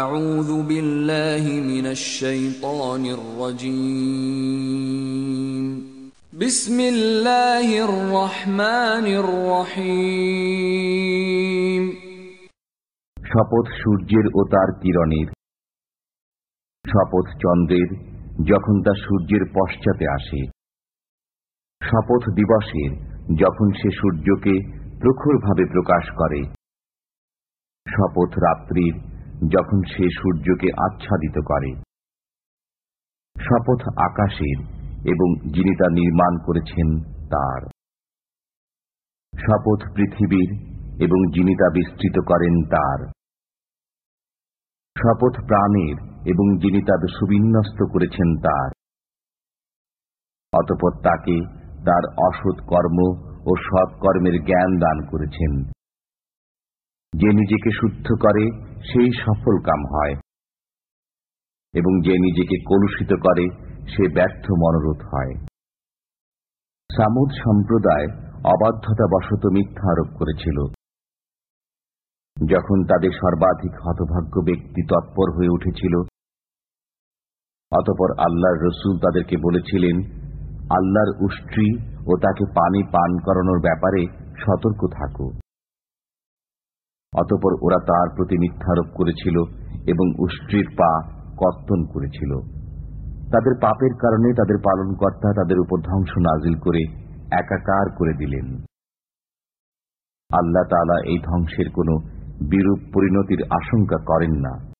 أعوذ بالله من الشيطان الرجيم بسم الله الرحمن الرحيم শপথ সূর্যের ও তার কিরণের শপথ চন্দ্রের যখন তা সূর্যের পশ্চাতে আসে শপথ দিবসের যখন সে সূর্যকে প্রখরভাবে প্রকাশ করে শপথ রাত্রির যখন সে সূর্যকে আচ্ছাদিত করে শপথ আকাশের এবং যিনি তা নির্মাণ করেছেন তার শপথ পৃথিবীর এবং যিনি তা বিস্তৃত করেন তার শপথ প্রাণের এবং যিনি তা সুবিন্যস্ত করেছেন তার অতপর তাকে তার অসৎ কর্ম ও সৎকর্মের জ্ঞান দান করেছেন যে নিজেকে শুদ্ধ করে সেই সফল কাম হয় এবং যে নিজেকে কলুষিত করে সে ব্যর্থ মনোরোধ হয় সামুদ সম্প্রদায় অবাধ্যতাবশত মিথ্যা আরোপ করেছিল যখন তাদের সর্বাধিক হতভাগ্য ব্যক্তি তৎপর হয়ে উঠেছিল অতপর আল্লাহর রসুল তাদেরকে বলেছিলেন আল্লাহর উষ্ট্রি ও তাকে পানি পান করানোর ব্যাপারে সতর্ক থাকো অতপর ওরা তার প্রতি মিথ্যারোপ করেছিল এবং উষ্ট্রির পা কর্তন করেছিল তাদের পাপের কারণে তাদের পালনকর্তা তাদের উপর ধ্বংস নাজিল করে একাকার করে দিলেন আল্লাহ তালা এই ধ্বংসের কোনো বিরূপ পরিণতির আশঙ্কা করেন না